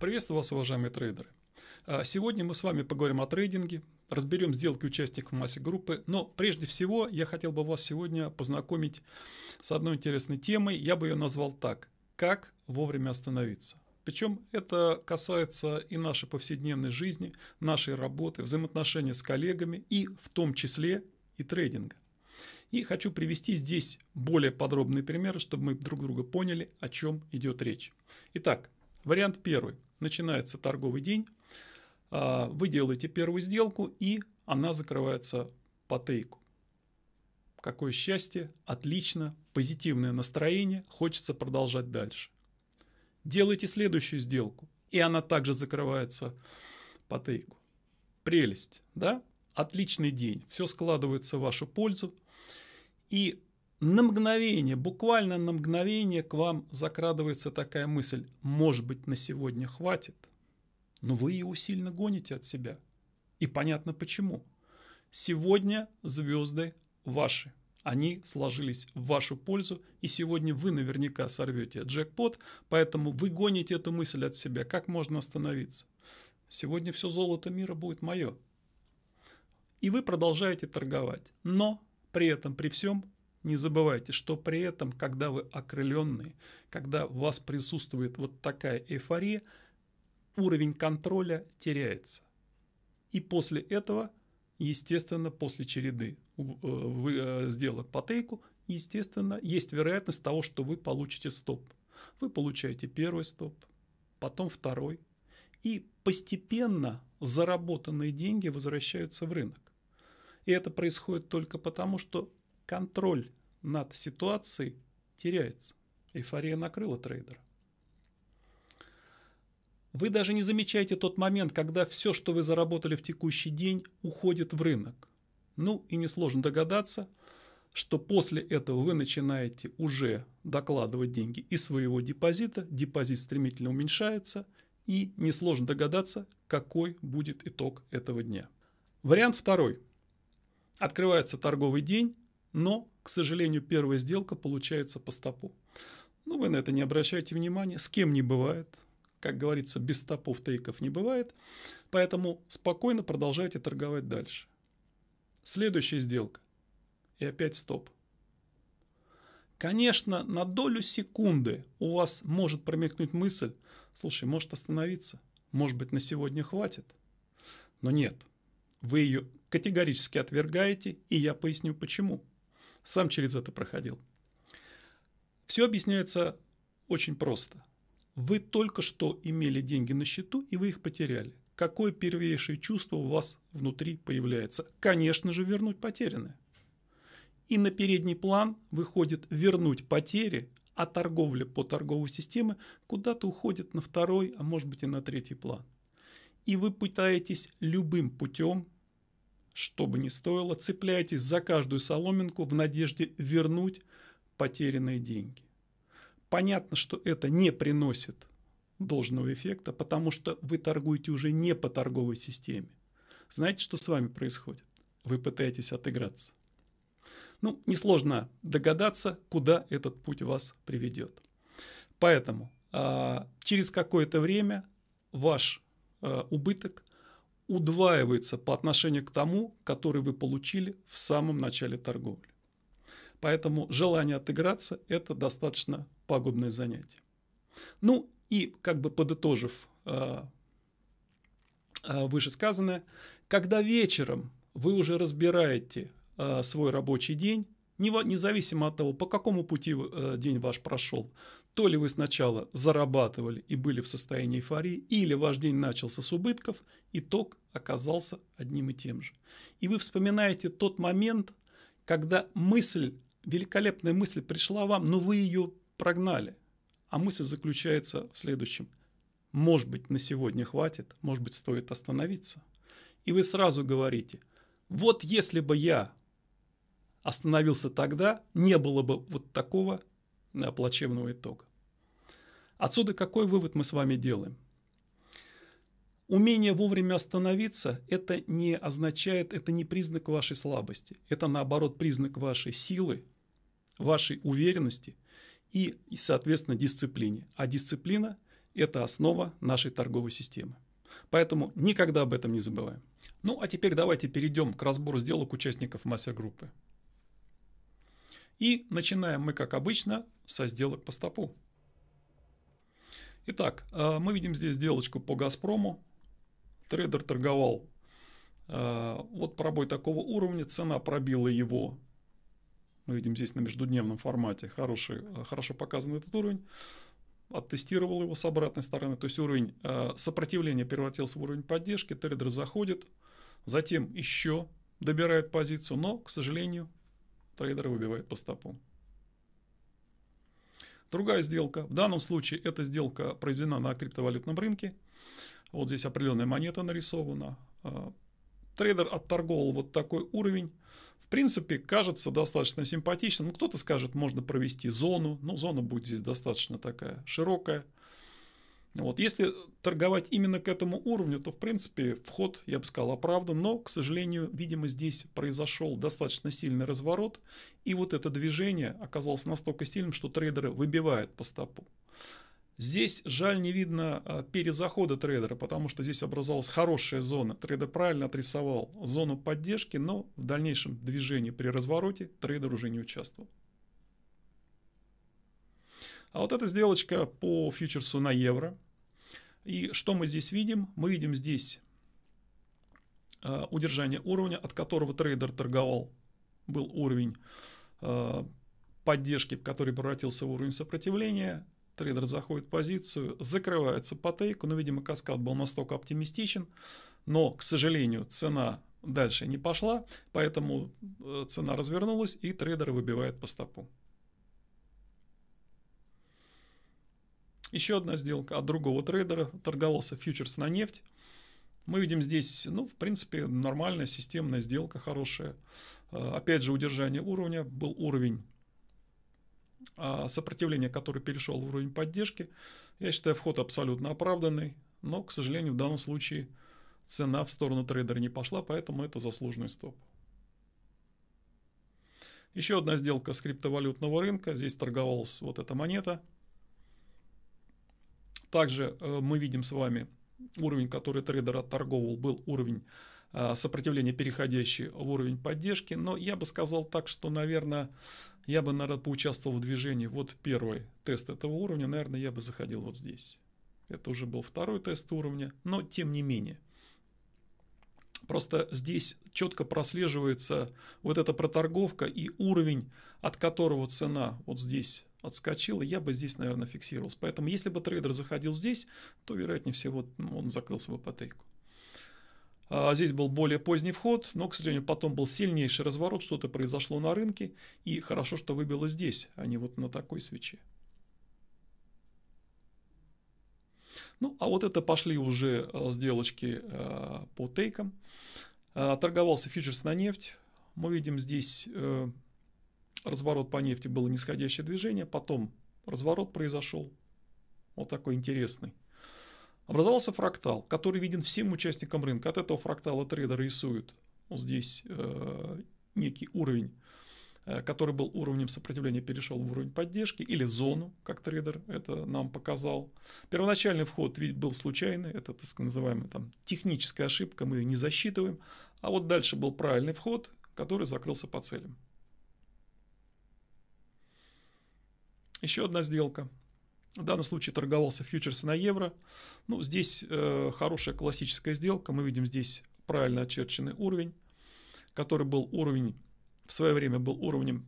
Приветствую вас, уважаемые трейдеры. А, сегодня мы с вами поговорим о трейдинге, разберем сделки участников массе группы, но прежде всего я хотел бы вас сегодня познакомить с одной интересной темой, я бы ее назвал так «Как вовремя остановиться». Причем это касается и нашей повседневной жизни, нашей работы, взаимоотношений с коллегами и в том числе и трейдинга. И хочу привести здесь более подробные примеры, чтобы мы друг друга поняли, о чем идет речь. Итак, вариант первый – начинается торговый день, а, вы делаете первую сделку, и она закрывается по тейку. Какое счастье, отлично, позитивное настроение, хочется продолжать дальше. делаете следующую сделку, и она также закрывается по тейку. Прелесть, да? Отличный день, все складывается в вашу пользу. И на мгновение, буквально на мгновение к вам закрадывается такая мысль, может быть, на сегодня хватит, но вы ее усильно гоните от себя. И понятно почему. Сегодня звезды ваши. Они сложились в вашу пользу, и сегодня вы наверняка сорвете джекпот, поэтому вы гоните эту мысль от себя. Как можно остановиться? Сегодня все золото мира будет мое. И вы продолжаете торговать. Но при этом, при всем, не забывайте, что при этом, когда вы окрыленные, когда у вас присутствует вот такая эйфория, уровень контроля теряется. И после этого, естественно, после череды э, э, сделок по тейку, естественно, есть вероятность того, что вы получите стоп. Вы получаете первый стоп, потом второй, и постепенно заработанные деньги возвращаются в рынок. И это происходит только потому, что контроль над ситуацией теряется. Эйфория накрыла трейдера. Вы даже не замечаете тот момент, когда все, что вы заработали в текущий день, уходит в рынок. Ну и несложно догадаться, что после этого вы начинаете уже докладывать деньги из своего депозита, депозит стремительно уменьшается, и несложно догадаться, какой будет итог этого дня. Вариант второй. Открывается торговый день, но, к сожалению, первая сделка получается по стопу. Ну, вы на это не обращайте внимания, с кем не бывает. Как говорится, без стопов тейков не бывает. Поэтому спокойно продолжайте торговать дальше. Следующая сделка. И опять стоп. Конечно, на долю секунды у вас может промелькнуть мысль, слушай, может остановиться, может быть на сегодня хватит. Но нет, вы ее категорически отвергаете, и я поясню почему. Сам через это проходил. Все объясняется очень просто. Вы только что имели деньги на счету, и вы их потеряли. Какое первейшее чувство у вас внутри появляется? Конечно же, вернуть потерянное. И на передний план выходит вернуть потери, а торговля по торговой системе куда-то уходит на второй, а может быть и на третий план. И вы пытаетесь любым путем что бы ни стоило, цепляйтесь за каждую соломинку в надежде вернуть потерянные деньги. Понятно, что это не приносит должного эффекта, потому что вы торгуете уже не по торговой системе. Знаете, что с вами происходит? Вы пытаетесь отыграться. Ну, несложно догадаться, куда этот путь вас приведет. Поэтому а, через какое-то время ваш а, убыток удваивается по отношению к тому, который вы получили в самом начале торговли. Поэтому желание отыграться – это достаточно пагубное занятие. Ну и как бы подытожив э, э, вышесказанное, когда вечером вы уже разбираете э, свой рабочий день, независимо от того, по какому пути э, день ваш прошел. То ли вы сначала зарабатывали и были в состоянии эйфории, или ваш день начался с убытков, итог оказался одним и тем же. И вы вспоминаете тот момент, когда мысль, великолепная мысль пришла вам, но вы ее прогнали. А мысль заключается в следующем. Может быть, на сегодня хватит, может быть, стоит остановиться. И вы сразу говорите, вот если бы я остановился тогда, не было бы вот такого э, плачевного итога. Отсюда какой вывод мы с вами делаем? Умение вовремя остановиться – это не означает, это не признак вашей слабости. Это, наоборот, признак вашей силы, вашей уверенности и, соответственно, дисциплине. А дисциплина – это основа нашей торговой системы. Поэтому никогда об этом не забываем. Ну а теперь давайте перейдем к разбору сделок участников мастер-группы. И начинаем мы, как обычно, со сделок по стопу. Итак, э, мы видим здесь сделочку по «Газпрому». Трейдер торговал э, вот пробой такого уровня, цена пробила его. Мы видим здесь на междудневном формате хороший, э, хорошо показан этот уровень. Оттестировал его с обратной стороны. То есть уровень сопротивления превратился в уровень поддержки. Трейдер заходит, затем еще добирает позицию, но, к сожалению, Трейдер выбивают по стопу. Другая сделка. В данном случае эта сделка произведена на криптовалютном рынке. Вот здесь определенная монета нарисована. А, трейдер отторговал вот такой уровень. В принципе, кажется достаточно симпатичным. Ну, кто-то скажет, можно провести зону. Ну, зона будет здесь достаточно такая широкая. Вот. Если торговать именно к этому уровню, то, в принципе, вход, я бы сказал, оправдан, но, к сожалению, видимо, здесь произошел достаточно сильный разворот, и вот это движение оказалось настолько сильным, что трейдеры выбивают по стопу. Здесь, жаль, не видно а, перезахода трейдера, потому что здесь образовалась хорошая зона. Трейдер правильно отрисовал зону поддержки, но в дальнейшем движении при развороте трейдер уже не участвовал. А вот эта сделочка по фьючерсу на евро. И что мы здесь видим? Мы видим здесь э, удержание уровня, от которого трейдер торговал. Был уровень э, поддержки, который превратился в уровень сопротивления. Трейдер заходит в позицию, закрывается по тейку. Но, ну, видимо, каскад был настолько оптимистичен. Но, к сожалению, цена дальше не пошла, поэтому э, цена развернулась и трейдер выбивает по стопу. Еще одна сделка от другого трейдера, торговался фьючерс на нефть. Мы видим здесь, ну, в принципе, нормальная системная сделка, хорошая. А, опять же, удержание уровня, был уровень а, сопротивления, который перешел в уровень поддержки. Я считаю, вход абсолютно оправданный, но, к сожалению, в данном случае цена в сторону трейдера не пошла, поэтому это заслуженный стоп. Еще одна сделка с криптовалютного рынка. Здесь торговалась вот эта монета – также э, мы видим с вами уровень, который трейдер отторговывал, был уровень э, сопротивления переходящий в уровень поддержки. Но я бы сказал так, что, наверное, я бы, наверное, поучаствовал в движении. Вот первый тест этого уровня, наверное, я бы заходил вот здесь. Это уже был второй тест уровня, но тем не менее. Просто здесь четко прослеживается вот эта проторговка и уровень, от которого цена вот здесь отскочил, и я бы здесь, наверное, фиксировался. Поэтому, если бы трейдер заходил здесь, то, вероятнее всего, он закрылся бы по тейку. А, здесь был более поздний вход, но, к сожалению, потом был сильнейший разворот, что-то произошло на рынке, и хорошо, что выбило здесь, а не вот на такой свече. Ну, а вот это пошли уже а, сделочки а, по тейкам. Торговался фьючерс на нефть. Мы видим здесь э, разворот по нефти было нисходящее движение, потом разворот произошел, вот такой интересный. Образовался фрактал, который виден всем участникам рынка. От этого фрактала трейдеры рисуют вот здесь э, некий уровень, э, который был уровнем сопротивления, перешел в уровень поддержки, или зону, как трейдер это нам показал. Первоначальный вход ведь был случайный, это так называемая там, техническая ошибка, мы ее не засчитываем. А вот дальше был правильный вход, который закрылся по целям. Еще одна сделка. В данном случае торговался фьючерс на евро. Ну, здесь э, хорошая классическая сделка. Мы видим здесь правильно очерченный уровень, который был уровень, в свое время был уровнем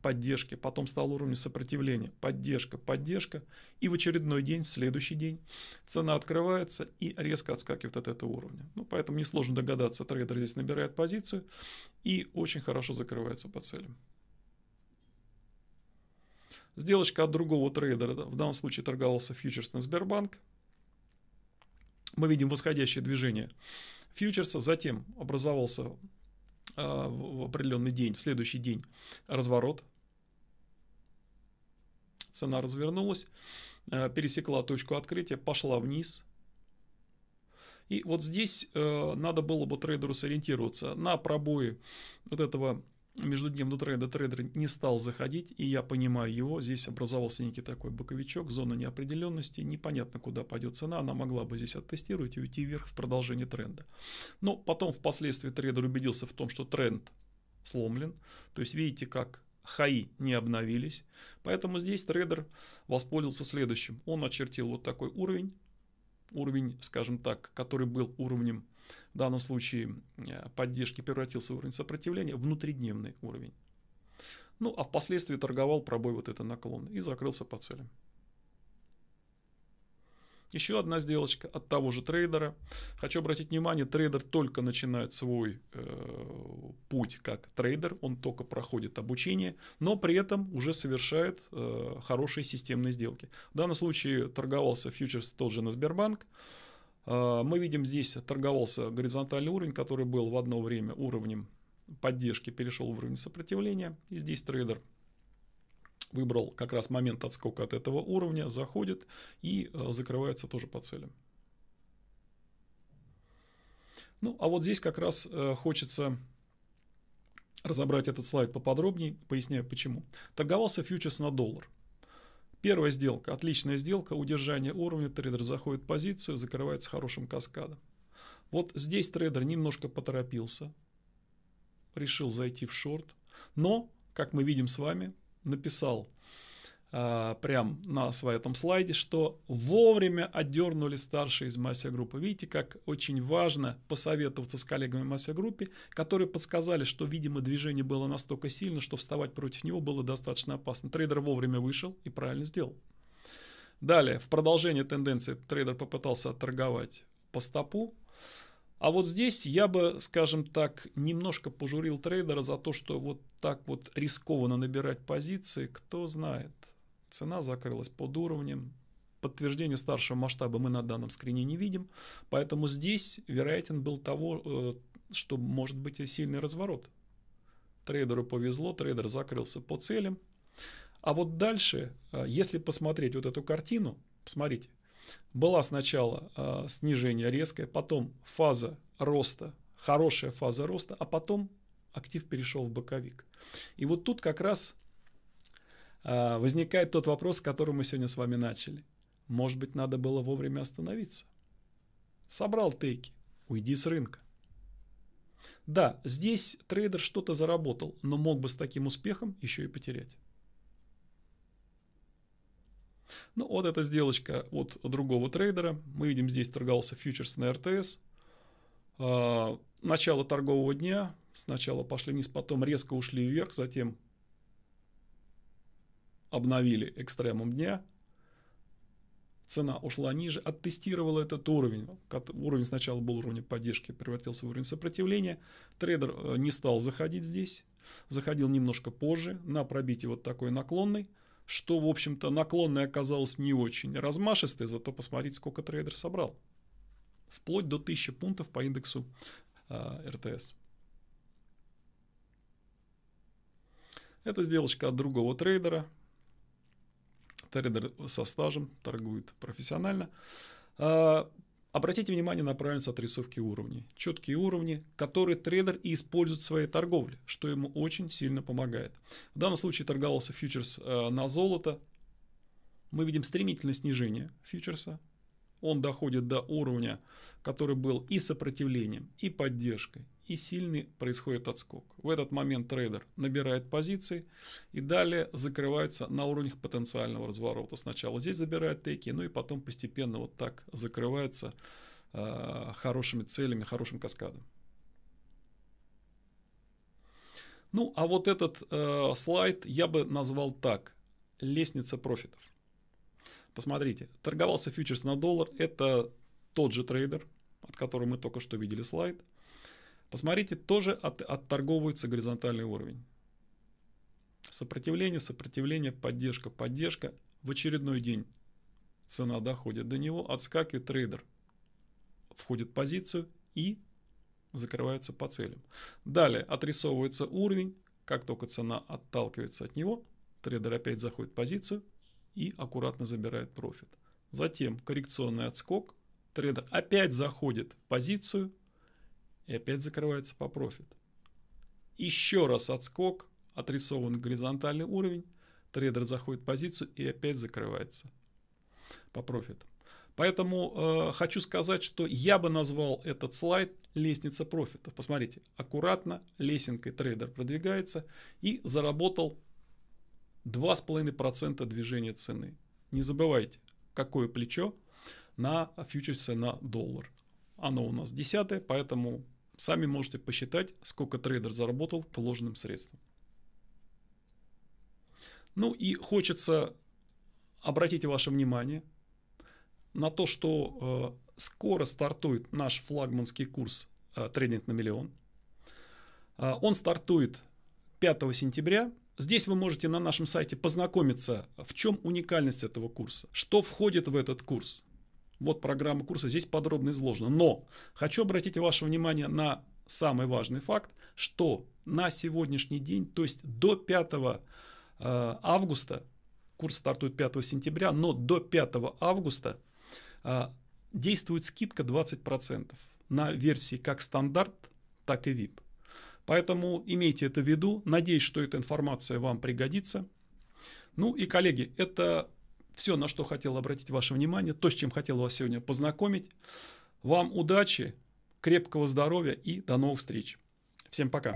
поддержки, потом стал уровнем сопротивления, поддержка, поддержка, и в очередной день, в следующий день цена открывается и резко отскакивает от этого уровня. Ну, поэтому несложно догадаться, трейдер здесь набирает позицию и очень хорошо закрывается по целям. Сделочка от другого трейдера, в данном случае торговался фьючерс на Сбербанк. Мы видим восходящее движение фьючерса, затем образовался а, в определенный день, в следующий день разворот. Цена развернулась, а, пересекла точку открытия, пошла вниз – и вот здесь э, надо было бы трейдеру сориентироваться на пробои вот этого между днем до трейда трейдер не стал заходить, и я понимаю его, здесь образовался некий такой боковичок, зона неопределенности, непонятно куда пойдет цена, она могла бы здесь оттестировать и уйти вверх в продолжение тренда. Но потом впоследствии трейдер убедился в том, что тренд сломлен, то есть видите, как хаи не обновились, поэтому здесь трейдер воспользовался следующим, он очертил вот такой уровень, уровень, скажем так, который был уровнем в данном случае э, поддержки, превратился в уровень сопротивления, внутридневный уровень. Ну, а впоследствии торговал пробой вот это наклон и закрылся по целям. Еще одна сделочка от того же трейдера. Хочу обратить внимание, трейдер только начинает свой э, путь как трейдер, он только проходит обучение, но при этом уже совершает э, хорошие системные сделки. В данном случае торговался фьючерс тот же на Сбербанк. Э, мы видим здесь торговался горизонтальный уровень, который был в одно время уровнем поддержки, перешел в уровень сопротивления, и здесь трейдер выбрал как раз момент отскока от этого уровня, заходит и э, закрывается тоже по целям. Ну, а вот здесь как раз э, хочется разобрать этот слайд поподробнее, поясняю почему. Торговался фьючерс на доллар. Первая сделка, отличная сделка, удержание уровня, трейдер заходит в позицию, закрывается хорошим каскадом. Вот здесь трейдер немножко поторопился, решил зайти в шорт, но, как мы видим с вами, написал а, прям на своем слайде, что вовремя отдернули старшие из мастер-группы. Видите, как очень важно посоветоваться с коллегами в мастер-группе, которые подсказали, что, видимо, движение было настолько сильно, что вставать против него было достаточно опасно. Трейдер вовремя вышел и правильно сделал. Далее, в продолжение тенденции трейдер попытался отторговать по стопу, а вот здесь я бы, скажем так, немножко пожурил трейдера за то, что вот так вот рискованно набирать позиции, кто знает. Цена закрылась под уровнем, подтверждения старшего масштаба мы на данном скрине не видим, поэтому здесь вероятен был того, э, что может быть и сильный разворот. Трейдеру повезло, трейдер закрылся по целям. А вот дальше, э, если посмотреть вот эту картину, посмотрите, была сначала э, снижение резкое, потом фаза роста, хорошая фаза роста, а потом актив перешел в боковик. И вот тут как раз э, возникает тот вопрос, с которым мы сегодня с вами начали. Может быть, надо было вовремя остановиться. Собрал тейки, уйди с рынка. Да, здесь трейдер что-то заработал, но мог бы с таким успехом еще и потерять. Ну вот эта сделочка от другого трейдера. Мы видим, здесь торговался фьючерс на РТС. А, начало торгового дня. Сначала пошли вниз, потом резко ушли вверх, затем обновили экстремум дня. Цена ушла ниже, оттестировала этот уровень. Уровень сначала был уровень поддержки, превратился в уровень сопротивления. Трейдер э, не стал заходить здесь. Заходил немножко позже на пробитие вот такой наклонный что, в общем-то, наклонная оказалась не очень размашистой, зато посмотрите, сколько трейдер собрал. Вплоть до 1000 пунктов по индексу а, э, РТС. Это сделочка от другого трейдера. Трейдер со стажем торгует профессионально. А, Обратите внимание на правильность отрисовки уровней. Четкие уровни, которые трейдер и использует в своей торговле, что ему очень сильно помогает. В данном случае торговался фьючерс э, на золото. Мы видим стремительное снижение фьючерса, он доходит до уровня, который был и сопротивлением, и поддержкой, и сильный происходит отскок. В этот момент трейдер набирает позиции и далее закрывается на уровнях потенциального разворота. Сначала здесь забирает теки, ну и потом постепенно вот так закрывается э, хорошими целями, хорошим каскадом. Ну, а вот этот э, слайд я бы назвал так. Лестница профитов. Посмотрите, торговался фьючерс на доллар, это тот же трейдер, от которого мы только что видели слайд. Посмотрите, тоже от, отторговывается горизонтальный уровень. Сопротивление, сопротивление, поддержка, поддержка. В очередной день цена доходит до него, отскакивает трейдер, входит в позицию и закрывается по целям. Далее отрисовывается уровень, как только цена отталкивается от него, трейдер опять заходит в позицию, и аккуратно забирает профит. Затем коррекционный отскок, трейдер опять заходит в позицию и опять закрывается по профит. Еще раз отскок, отрисован горизонтальный уровень, трейдер заходит в позицию и опять закрывается по профит. Поэтому э, хочу сказать, что я бы назвал этот слайд лестница профитов. Посмотрите, аккуратно лесенкой трейдер продвигается и заработал 2,5% движения цены. Не забывайте, какое плечо на фьючерсе на доллар. Оно у нас десятое, поэтому сами можете посчитать, сколько трейдер заработал вложенным средством. Ну и хочется обратить ваше внимание на то, что э, скоро стартует наш флагманский курс э, «Трейдинг на миллион». Э, он стартует 5 сентября Здесь вы можете на нашем сайте познакомиться, в чем уникальность этого курса, что входит в этот курс. Вот программа курса, здесь подробно изложено. Но хочу обратить ваше внимание на самый важный факт, что на сегодняшний день, то есть до 5 э, августа, курс стартует 5 сентября, но до 5 августа э, действует скидка 20% на версии как стандарт, так и VIP. Поэтому имейте это в виду. Надеюсь, что эта информация вам пригодится. Ну и, коллеги, это все, на что хотел обратить ваше внимание, то, с чем хотел вас сегодня познакомить. Вам удачи, крепкого здоровья и до новых встреч. Всем пока.